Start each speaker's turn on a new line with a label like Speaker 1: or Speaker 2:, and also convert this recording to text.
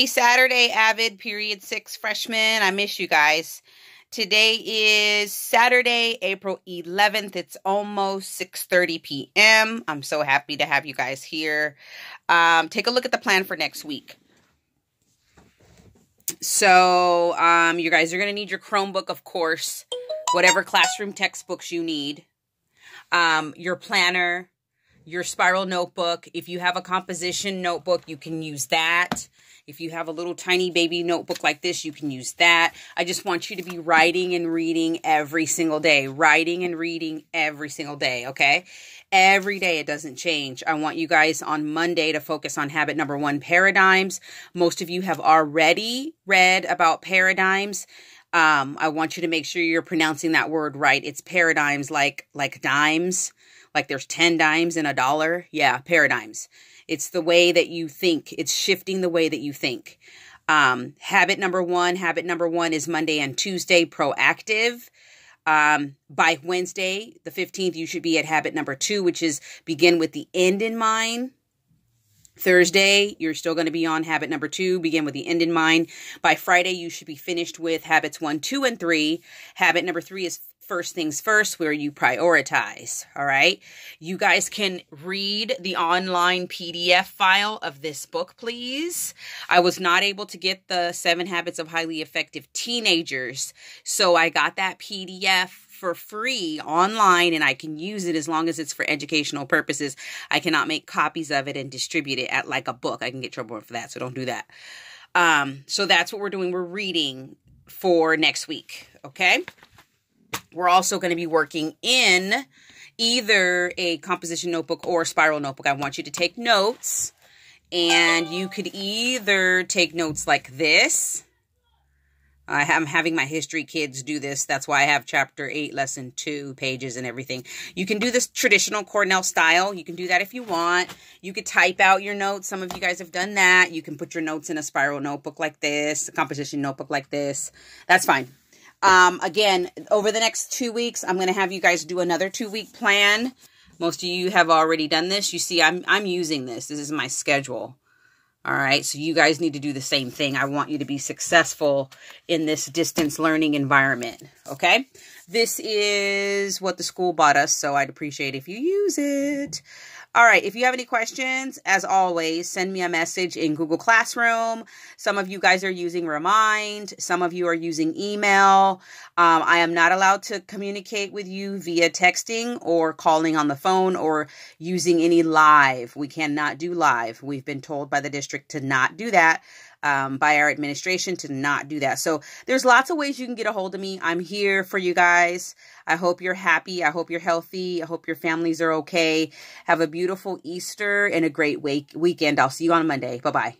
Speaker 1: Happy Saturday, Avid Period 6 freshmen. I miss you guys. Today is Saturday, April 11th. It's almost 6:30 p.m. I'm so happy to have you guys here. Um, take a look at the plan for next week. So, um, you guys are going to need your Chromebook, of course, whatever classroom textbooks you need, um, your planner, your spiral notebook. If you have a composition notebook, you can use that. If you have a little tiny baby notebook like this, you can use that. I just want you to be writing and reading every single day. Writing and reading every single day, okay? Every day it doesn't change. I want you guys on Monday to focus on habit number one, paradigms. Most of you have already read about paradigms. Um, I want you to make sure you're pronouncing that word right. It's paradigms like like dimes like there's 10 dimes in a dollar. Yeah, paradigms. It's the way that you think, it's shifting the way that you think. Um, habit number one, habit number one is Monday and Tuesday proactive. Um, by Wednesday, the 15th, you should be at habit number two, which is begin with the end in mind. Thursday, you're still going to be on habit number two, begin with the end in mind. By Friday, you should be finished with habits one, two, and three. Habit number three is first things first where you prioritize. All right. You guys can read the online PDF file of this book, please. I was not able to get the seven habits of highly effective teenagers. So I got that PDF for free online and I can use it as long as it's for educational purposes. I cannot make copies of it and distribute it at like a book. I can get trouble for that, so don't do that. Um, so that's what we're doing. We're reading for next week, okay? We're also going to be working in either a composition notebook or a spiral notebook. I want you to take notes. And you could either take notes like this. I'm having my history kids do this. That's why I have chapter 8, lesson 2 pages and everything. You can do this traditional Cornell style. You can do that if you want. You could type out your notes. Some of you guys have done that. You can put your notes in a spiral notebook like this, a composition notebook like this. That's fine. Um, again, over the next two weeks, I'm going to have you guys do another two-week plan. Most of you have already done this. You see, I'm, I'm using this. This is my schedule. All right, so you guys need to do the same thing. I want you to be successful in this distance learning environment, okay? This is what the school bought us, so I'd appreciate if you use it. All right, if you have any questions, as always, send me a message in Google Classroom. Some of you guys are using Remind. Some of you are using email. Um, I am not allowed to communicate with you via texting or calling on the phone or using any live. We cannot do live. We've been told by the district district to not do that. Um, by our administration to not do that. So there's lots of ways you can get a hold of me. I'm here for you guys. I hope you're happy. I hope you're healthy. I hope your families are okay. Have a beautiful Easter and a great week weekend. I'll see you on Monday. Bye-bye.